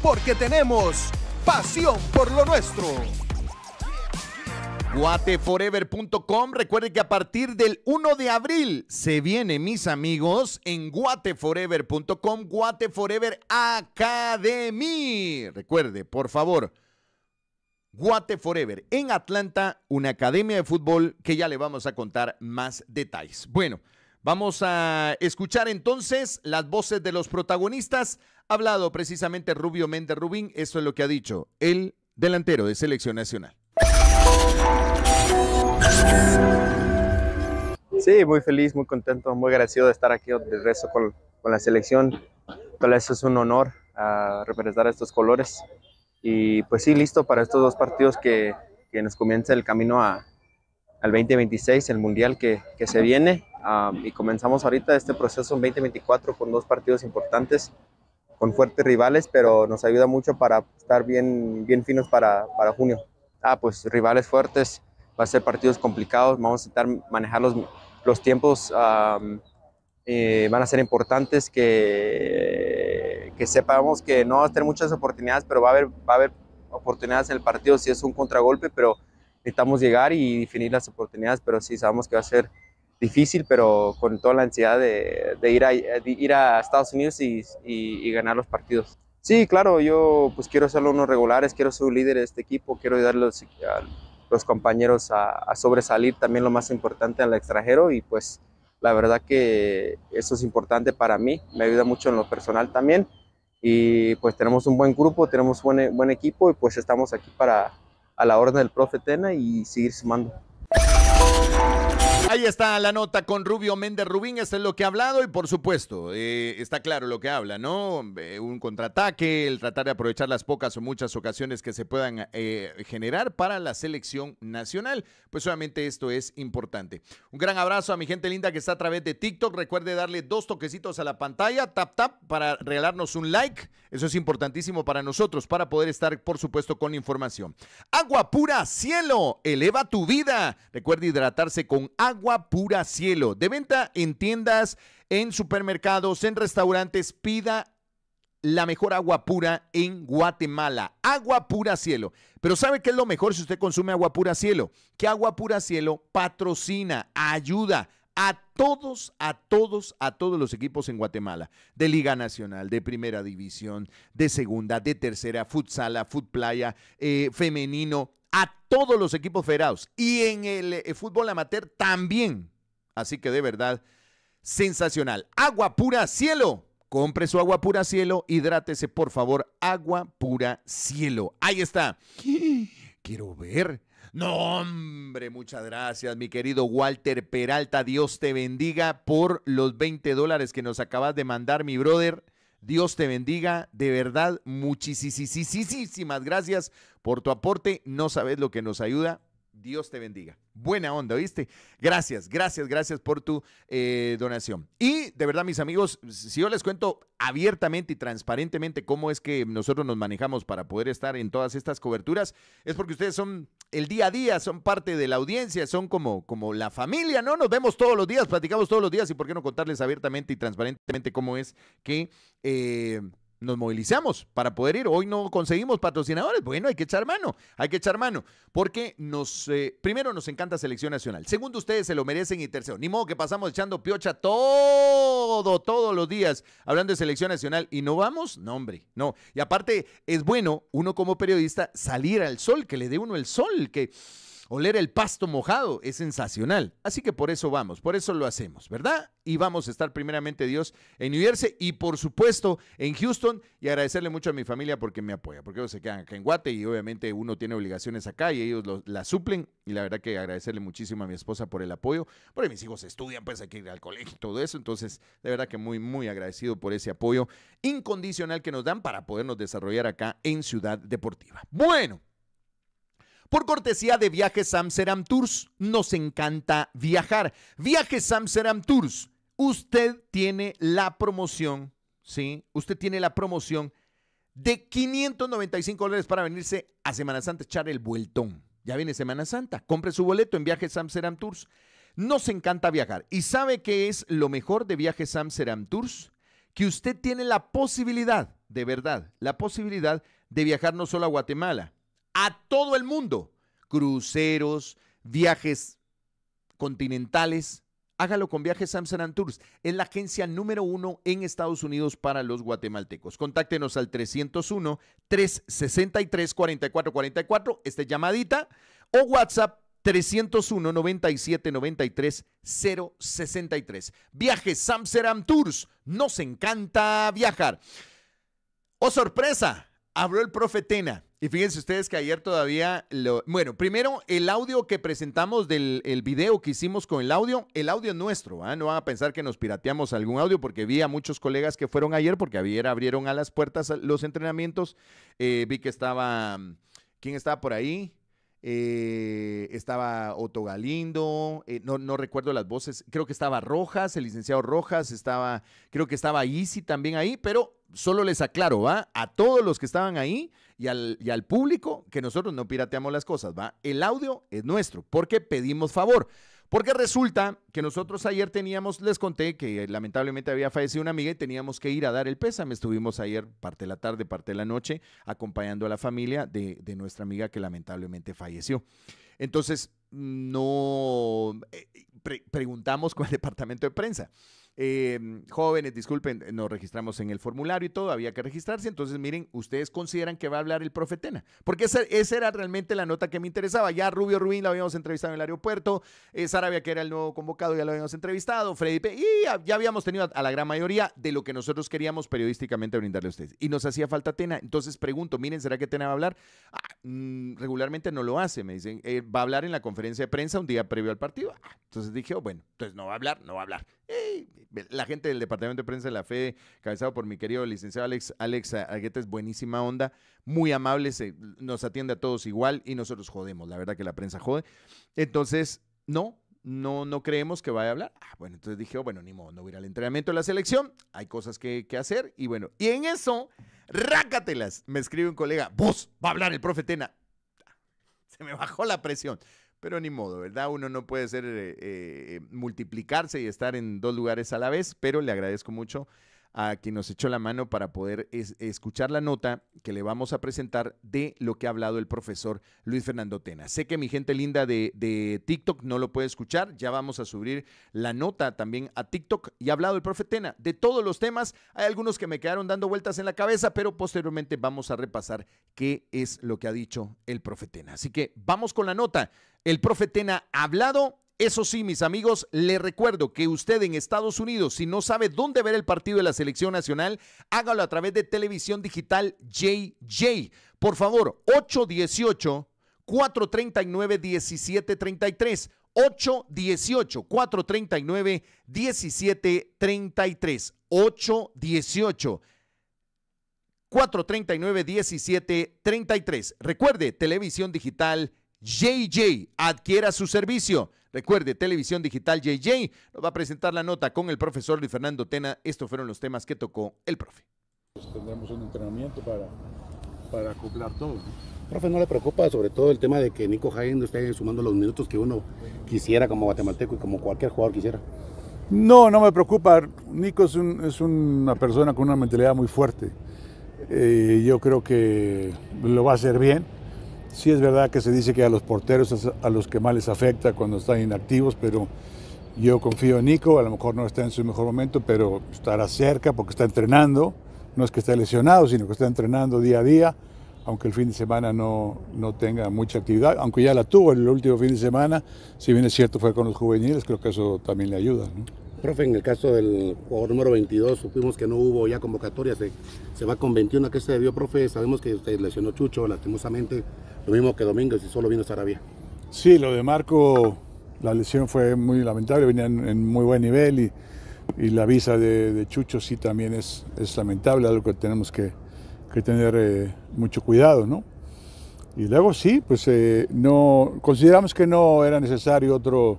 Speaker 1: porque tenemos pasión por lo nuestro. Guateforever.com. Recuerde que a partir del 1 de abril se viene, mis amigos, en guateforever.com, Guateforever Academy. Recuerde, por favor, Guateforever en Atlanta, una academia de fútbol que ya le vamos a contar más detalles. Bueno. Vamos a escuchar entonces las voces de los protagonistas. Ha hablado precisamente Rubio Méndez Rubín, eso es lo que ha dicho el delantero de selección nacional.
Speaker 2: Sí, muy feliz, muy contento, muy agradecido de estar aquí de regreso con, la selección. Todo eso es un honor a representar estos colores. Y pues sí, listo para estos dos partidos que, que nos comienza el camino a, al 2026, el mundial que, se viene. y comenzamos ahorita este proceso en 2024 con dos partidos importantes, con fuertes rivales, pero nos ayuda mucho para estar bien, bien finos para, junio. Ah, pues rivales fuertes, va a ser partidos complicados, vamos a intentar manejar los, tiempos, van a ser importantes que, que sepamos que no va a tener muchas oportunidades, pero va a haber, va a haber oportunidades en el partido si es un contragolpe, pero necesitamos llegar y definir las oportunidades, pero sí sabemos que va a ser difícil, pero con toda la ansiedad de, de ir, a, ir a Estados Unidos y, y, ganar los partidos. Sí, claro, yo pues quiero ser unos regulares, quiero ser un líder de este equipo, quiero ayudar a los, los compañeros a, sobresalir también lo más importante al extranjero y pues la verdad que eso es importante para mí, me ayuda mucho en lo personal también y pues tenemos un buen grupo, tenemos un buen, buen equipo y pues
Speaker 1: estamos aquí para, a la orden del profe Tena y seguir sumando. Ahí está la nota con Rubio Méndez Rubín, esto es lo que ha hablado y por supuesto, eh, está claro lo que habla, ¿no? Eh, un contraataque, el tratar de aprovechar las pocas o muchas ocasiones que se puedan eh, generar para la selección nacional. Pues obviamente esto es importante. Un gran abrazo a mi gente linda que está a través de TikTok. Recuerde darle dos toquecitos a la pantalla, tap tap, para regalarnos un like. Eso es importantísimo para nosotros, para poder estar, por supuesto, con información. Agua pura, cielo, eleva tu vida. Recuerde hidratarse con agua agua pura cielo. De venta en tiendas, en supermercados, en restaurantes. Pida la mejor agua pura en Guatemala. Agua pura cielo. Pero ¿sabe qué es lo mejor si usted consume agua pura cielo? Que agua pura cielo patrocina, ayuda a todos, a todos, a todos los equipos en Guatemala, de Liga Nacional, de Primera División, de Segunda, de Tercera, Futsala, Futplaya, Playa, eh, Femenino, a todos los equipos federados y en el, eh, fútbol amateur también. Así que de verdad, sensacional. Agua pura cielo. Compre su agua pura cielo, hidrátese por favor, agua pura cielo. Ahí está. <gasps> Quiero ver. No, hombre, muchas gracias, mi querido Walter Peralta. Dios te bendiga por los 20 dólares que nos acabas de mandar, mi brother. Dios te bendiga. De verdad, muchísimas gracias por tu aporte. No sabes lo que nos ayuda Dios te bendiga. Buena onda, ¿viste? Gracias, gracias, gracias por tu eh, donación. Y de verdad, mis amigos, si yo les cuento abiertamente y transparentemente cómo es que nosotros nos manejamos para poder estar en todas estas coberturas, es porque ustedes son el día a día, son parte de la audiencia, son como, como la familia, ¿no? Nos vemos todos los días, platicamos todos los días y por qué no contarles abiertamente y transparentemente cómo es que... Eh, nos movilizamos para poder ir. Hoy no conseguimos patrocinadores. Bueno, hay que echar mano, hay que echar mano. Porque nos, eh, primero nos encanta selección nacional. Segundo, ustedes se lo merecen. Y tercero, ni modo que pasamos echando piocha todo, todos los días hablando de selección nacional. Y no vamos, no, hombre, no. Y aparte, es bueno uno como periodista salir al sol, que le dé uno el sol, que Oler el pasto mojado es sensacional. Así que por eso vamos, por eso lo hacemos, ¿verdad? Y vamos a estar primeramente Dios en New Jersey y por supuesto en Houston y agradecerle mucho a mi familia porque me apoya, porque ellos se quedan acá en Guate y obviamente uno tiene obligaciones acá y ellos las suplen y la verdad que agradecerle muchísimo a mi esposa por el apoyo, porque mis hijos estudian, pues hay que ir al colegio y todo eso, entonces de verdad que muy, muy agradecido por ese apoyo incondicional que nos dan para podernos desarrollar acá en Ciudad Deportiva. Bueno por cortesía de Viajes Amsterdam Tours. Nos encanta viajar. Viajes Amsterdam Tours. Usted tiene la promoción, ¿sí? Usted tiene la promoción de 595 dólares para venirse a Semana Santa echar el vueltón. Ya viene Semana Santa. Compre su boleto en Viajes Amsterdam Tours. Nos encanta viajar. ¿Y sabe qué es lo mejor de Viajes Amsterdam Tours? Que usted tiene la posibilidad, de verdad, la posibilidad de viajar no solo a Guatemala, a todo el mundo. Cruceros, viajes continentales. Hágalo con Viajes Samson Tours. Es la agencia número uno en Estados Unidos para los guatemaltecos. Contáctenos al 301-363-4444, esta llamadita, o WhatsApp 301 9793063 063. Viajes and Tours. Nos encanta viajar. ¡Oh, sorpresa! Habló el profetena. Y fíjense ustedes que ayer todavía, bueno, primero el audio que presentamos del el video que hicimos con el audio, el audio nuestro, ¿ah? no van a pensar que nos pirateamos algún audio porque vi a muchos colegas que fueron ayer porque ayer abrieron a las puertas los entrenamientos, eh, vi que estaba, mm, ¿quién estaba por ahí? Eh, estaba Otto Galindo, eh, no, recuerdo las voces, creo que estaba Rojas, el licenciado Rojas, estaba, creo que estaba Isi también ahí, pero solo les aclaro, ¿va? A todos los que estaban ahí, y al, público que nosotros no pirateamos las cosas, ¿va? El audio es nuestro, porque pedimos favor. Porque resulta que nosotros ayer teníamos, les conté que lamentablemente había fallecido una amiga y teníamos que ir a dar el pésame. Estuvimos ayer parte de la tarde, parte de la noche, acompañando a la familia de, nuestra amiga que lamentablemente falleció. Entonces, no eh, preguntamos con el <laughs> departamento de prensa. Eh, jóvenes, disculpen, nos registramos en el formulario y todo, había que registrarse. Entonces, miren, ustedes consideran que va a hablar el Tena, porque esa, era realmente la nota que me interesaba. Ya Rubio Rubín la habíamos entrevistado en el aeropuerto, eh, Sarabia, que era el nuevo convocado, ya lo habíamos entrevistado, Freddy P. Y ya, habíamos tenido a, la gran mayoría de lo que nosotros queríamos periodísticamente brindarle a ustedes. Y nos hacía falta Tena. Entonces, pregunto, miren, ¿será que Tena va a hablar? Mm, regularmente no lo hace. Me dicen, eh, va a hablar en la conferencia de prensa un día previo al partido. Ah, entonces dije, oh, bueno, entonces no va a hablar, no va a hablar. la gente del Departamento de Prensa de la fe cabezado por mi querido licenciado Alex, Alex es buenísima onda, muy amable, se, nos atiende a todos igual y nosotros jodemos, la verdad que la prensa jode. Entonces, no, no, no creemos que vaya a hablar. Ah, bueno, entonces dije, oh, bueno, ni modo, no voy a ir al entrenamiento de la selección, hay cosas que, que hacer y bueno, y en eso... Rácatelas, me escribe un colega, vos, va a hablar el profe Tena. <laughs> Se me bajó la presión. Pero ni modo, ¿verdad? Uno no puede ser, eh, eh, multiplicarse y estar en dos lugares a la vez, pero le agradezco mucho a quien nos echó la mano para poder escuchar la nota que le vamos a presentar de lo que ha hablado el profesor Luis Fernando Tena. Sé que mi gente linda de, de TikTok no lo puede escuchar, ya vamos a subir la nota también a TikTok y ha hablado el profe Tena de todos los temas. Hay algunos que me quedaron dando vueltas en la cabeza, pero posteriormente vamos a repasar qué es lo que ha dicho el profe Tena. Así que vamos con la nota. El profe Tena ha hablado eso sí, mis amigos, le recuerdo que usted en Estados Unidos, si no sabe dónde ver el partido de la selección nacional, hágalo a través de televisión digital JJ. Por favor, 818 439 1733. 818-439-1733. 818-439-1733. Recuerde, televisión digital JJ. Adquiera su servicio. Recuerde, Televisión Digital JJ nos va a presentar la nota con el profesor Luis Fernando Tena. Estos fueron los temas que tocó
Speaker 4: el profe. Tendremos un entrenamiento para, para acoplar todo. Profe,
Speaker 5: ¿no le preocupa sobre todo el tema de que Nico Jaén no esté sumando los minutos que uno quisiera como guatemalteco
Speaker 4: y como cualquier jugador quisiera? No, no me preocupa. Nico es, una persona con una mentalidad muy fuerte. Eh, yo creo que lo va a hacer bien Sí es verdad que se dice que a los porteros a los que más les afecta cuando están inactivos, pero yo confío en Nico, a lo mejor no está en su mejor momento, pero estará cerca porque está entrenando, no es que esté lesionado, sino que está entrenando día a día, aunque el fin de semana no, tenga mucha actividad, aunque ya la tuvo el último fin de semana, si bien es cierto fue con los juveniles, creo que eso también le ayuda.
Speaker 5: Profe, en el caso del jugador número 22, supimos que no hubo ya convocatoria, se, se va con 21. ¿A qué se debió, profe? Sabemos que usted lesionó Chucho, lastimosamente,
Speaker 4: lo mismo que Domingo y solo vino Sarabia. Sí, lo de Marco, la lesión fue muy lamentable, venía en, muy buen nivel y, la visa de, Chucho sí también es, es lamentable, algo que tenemos que, tener eh, mucho cuidado, ¿no? Y luego sí, pues eh, no, consideramos que no era necesario otro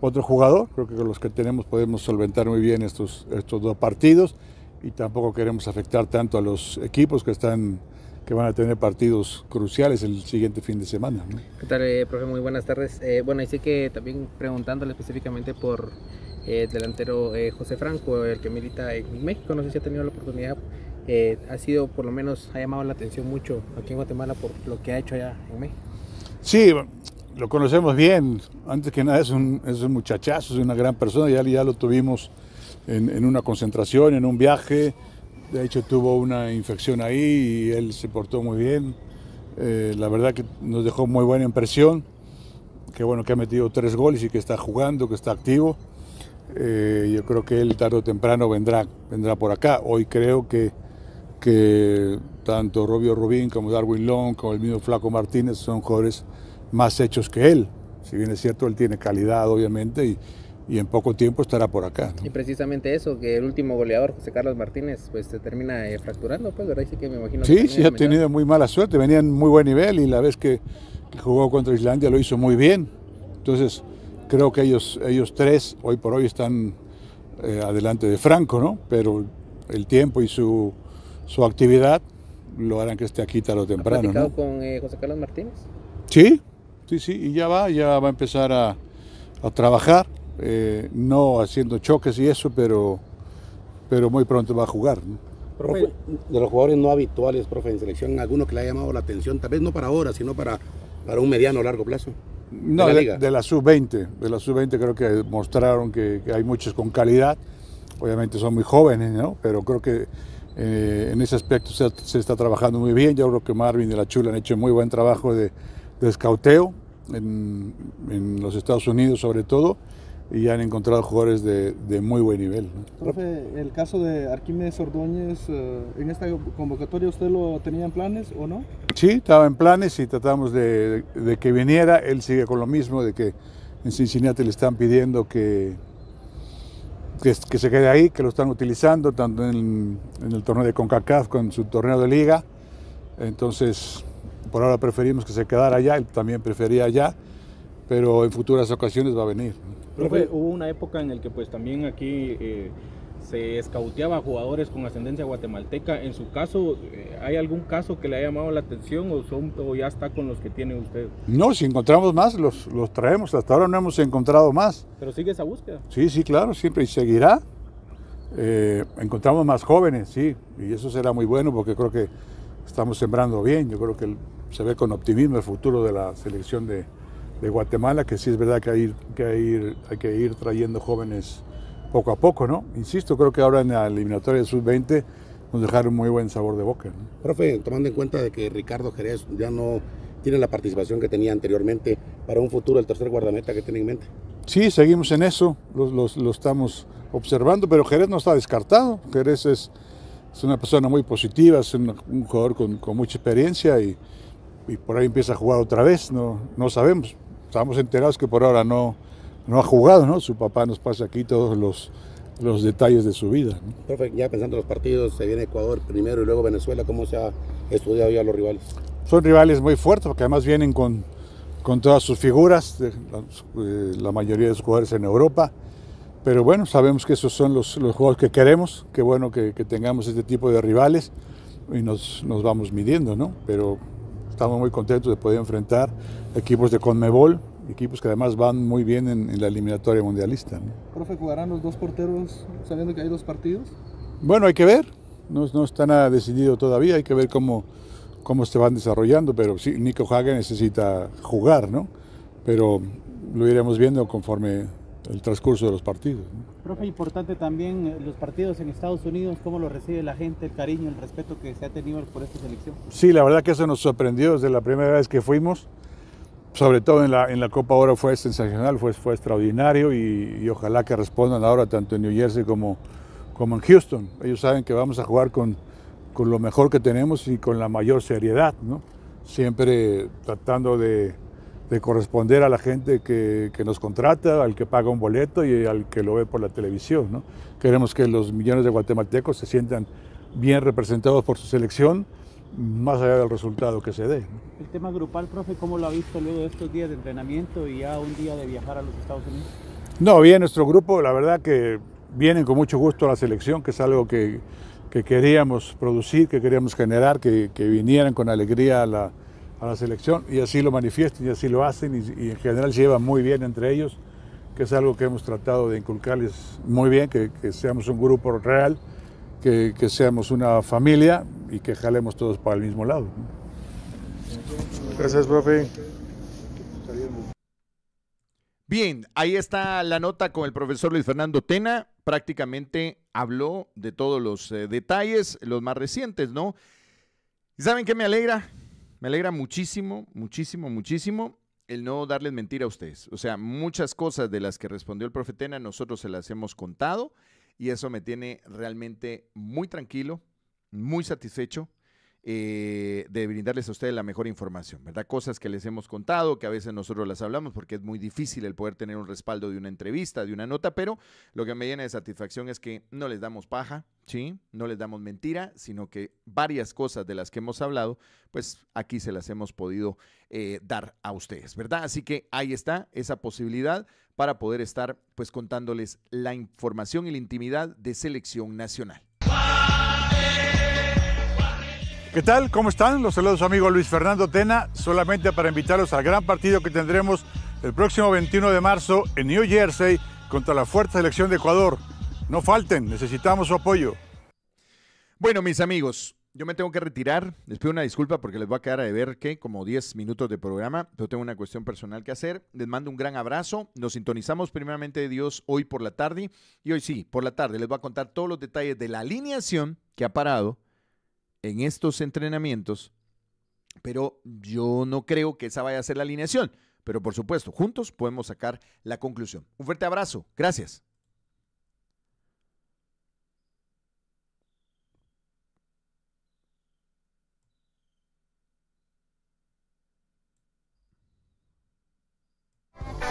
Speaker 4: otro jugador. Creo que con los que tenemos podemos solventar muy bien estos, estos dos partidos y tampoco queremos afectar tanto a los equipos que están que van a tener partidos cruciales el siguiente fin de semana.
Speaker 2: ¿Qué tal, eh, profe? Muy buenas tardes. Eh, bueno, sí que también preguntándole específicamente por el eh, delantero eh, José Franco, el que milita en México, no sé si ha tenido la oportunidad, ha sido, por lo menos, ha llamado la atención mucho aquí en Guatemala por lo que ha hecho allá en México.
Speaker 4: Sí, lo conocemos bien. Antes que nada es un, es un muchachazo, es una gran persona. Ya, ya lo tuvimos en, una concentración, en un viaje. De hecho tuvo una infección ahí y él se portó muy bien. Eh, la verdad que nos dejó muy buena impresión. Que bueno que ha metido tres goles y que está jugando, que está activo. Eh, yo creo que él tarde o temprano vendrá, vendrá por acá. Hoy creo que, que tanto Robio Rubín como Darwin Long como el mismo Flaco Martínez son jugadores más hechos que él. Si bien es cierto, él tiene calidad, obviamente, y, en poco tiempo estará por acá.
Speaker 2: Y precisamente eso, que el último goleador, José Carlos Martínez, pues se termina eh, fracturando, pues, ¿verdad? Sí, que sí, sí, ha tenido
Speaker 4: muy mala suerte, venía en muy buen nivel y la vez que, jugó contra Islandia lo hizo muy bien. Entonces, creo que ellos, ellos tres hoy por hoy están eh, adelante de Franco, ¿no? Pero el tiempo y su, actividad lo harán que esté aquí tarde o temprano. ¿Ha platicado
Speaker 2: con eh, José Carlos Martínez?
Speaker 4: Sí, Sí sí, y ya va, ya va a empezar a, trabajar, eh, no haciendo choques y eso, pero, pero muy pronto va a jugar.
Speaker 5: de los jugadores no habituales, profe, en selección, alguno que le ha llamado la atención, tal vez no para ahora, sino para, para un mediano o largo plazo. No, de
Speaker 4: la, sub-20, de la sub-20 creo que mostraron que, hay muchos con calidad, obviamente son muy jóvenes, Pero creo que eh, en ese aspecto se, está trabajando muy bien, yo creo que Marvin y la Chula han hecho muy buen trabajo de, de escauteo, en, los Estados Unidos sobre todo, y han encontrado jugadores de, muy buen nivel.
Speaker 2: Profe, el caso de Arquímedes Ordóñez, eh, ¿en esta convocatoria usted lo tenía en planes o no?
Speaker 4: Sí, estaba en planes y tratamos de, que viniera. Él sigue con lo mismo, de que en Cincinnati le están pidiendo que, que, se quede ahí, que lo están utilizando tanto en, el torneo de CONCACAF como en su torneo de liga. Entonces, por ahora preferimos que se quedara allá, él también prefería allá, pero en futuras ocasiones va a venir.
Speaker 5: hubo una época en la que pues también aquí eh, se escauteaba jugadores con ascendencia guatemalteca. En su caso, eh, ¿hay algún caso que le haya llamado la atención o, ya está con los que tiene usted?
Speaker 4: No, si encontramos más, los, traemos. Hasta ahora no hemos encontrado más.
Speaker 2: ¿Pero sigue esa búsqueda?
Speaker 4: Sí, sí, claro, siempre y seguirá. Eh, encontramos más jóvenes, sí, y eso será muy bueno porque creo que estamos sembrando bien. Yo creo que se ve con optimismo el futuro de la selección de, de Guatemala, que sí es verdad que hay, que ir hay, que ir trayendo jóvenes poco a poco, ¿no? Insisto, creo que ahora en la eliminatoria de sub-20 nos dejaron muy buen sabor de boca.
Speaker 5: Profe, tomando en cuenta de que Ricardo Jerez ya no tiene la participación que tenía anteriormente para un futuro, el tercer guardameta que tiene en mente.
Speaker 4: Sí, seguimos en eso, lo, estamos observando, pero Jerez no está descartado. Jerez es, es una persona muy positiva, es un, un jugador con, con mucha experiencia y, y por ahí empieza a jugar otra vez, no, no sabemos. Estamos enterados que por ahora no, no ha jugado, ¿no? Su papá nos pasa aquí todos los, los detalles de su vida.
Speaker 5: ya pensando en los partidos, se viene Ecuador primero y luego Venezuela, ¿cómo se ha estudiado ya los rivales?
Speaker 4: Son rivales muy fuertes porque además vienen con, con todas sus figuras, eh, la, mayoría de sus jugadores en Europa. Pero bueno, sabemos que esos son los, los juegos que queremos, qué bueno que, tengamos este tipo de rivales y nos, nos vamos midiendo, ¿no? Pero Estamos muy contentos de poder enfrentar equipos de Conmebol, equipos que además van muy bien en, la eliminatoria mundialista.
Speaker 2: Profe, ¿jugarán los dos porteros sabiendo que hay dos partidos?
Speaker 4: Bueno, hay que ver. No, no está nada decidido todavía. Hay que ver cómo, cómo se van desarrollando. Pero sí, Nico Hagen necesita jugar, ¿no? Pero lo iremos viendo conforme el transcurso de los partidos.
Speaker 3: Profe, importante también eh, los partidos en Estados Unidos, cómo lo recibe la gente, el cariño, el respeto que se ha tenido por esta selección.
Speaker 4: Sí, la verdad que eso nos sorprendió desde la primera vez que fuimos, sobre todo en la, en la Copa Oro fue sensacional, fue, fue extraordinario y, y, ojalá que respondan ahora tanto en New Jersey como, como en Houston. Ellos saben que vamos a jugar con, con lo mejor que tenemos y con la mayor seriedad, ¿no? siempre tratando de de corresponder a la gente que, que, nos contrata, al que paga un boleto y al que lo ve por la televisión. ¿no? Queremos que los millones de guatemaltecos se sientan bien representados por su selección, más allá del resultado que se dé.
Speaker 3: El tema grupal, profe, ¿cómo lo ha visto luego de estos días de entrenamiento y ya un día de viajar a los Estados Unidos?
Speaker 4: No, bien, nuestro grupo, la verdad que vienen con mucho gusto a la selección, que es algo que, que queríamos producir, que queríamos generar, que, que vinieran con alegría a la a la selección y así lo manifiestan y así lo hacen y, en general se llevan muy bien entre ellos, que es algo que hemos tratado de inculcarles muy bien, que, seamos un grupo real, que, seamos una familia y que jalemos todos para el mismo lado.
Speaker 1: Gracias, profe. Bien, ahí está la nota con el profesor Luis Fernando Tena. Prácticamente habló de todos los eh, detalles, los más recientes, ¿no? saben qué me alegra? Me alegra muchísimo, muchísimo, muchísimo el no darles mentira a ustedes. O sea, muchas cosas de las que respondió el profetena nosotros se las hemos contado y eso me tiene realmente muy tranquilo, muy satisfecho eh, de brindarles a ustedes la mejor información, ¿verdad? Cosas que les hemos contado, que a veces nosotros las hablamos porque es muy difícil el poder tener un respaldo de una entrevista, de una nota, pero lo que me llena de satisfacción es que no les damos paja, ¿sí? No les damos mentira, sino que varias cosas de las que hemos hablado, pues aquí se las hemos podido eh, dar a ustedes, ¿verdad? Así que ahí está esa posibilidad para poder estar pues contándoles la información y la intimidad de selección nacional.
Speaker 4: ¿Qué tal? ¿Cómo están? Los saludos amigo Luis Fernando Tena, solamente para invitarlos al gran partido que tendremos el próximo 21 de marzo en New Jersey
Speaker 1: contra la fuerte selección de Ecuador. No falten, necesitamos su apoyo. Bueno, mis amigos, yo me tengo que retirar. Les pido una disculpa porque les va a quedar de ver que como 10 minutos de programa. Yo tengo una cuestión personal que hacer. Les mando un gran abrazo. Nos sintonizamos primeramente de Dios hoy por la tarde. Y hoy sí, por la tarde les voy a contar todos los detalles de la alineación que ha parado en estos entrenamientos, pero yo no creo que esa vaya a ser la alineación. Pero por supuesto, juntos podemos sacar la conclusión. Un fuerte abrazo. Gracias.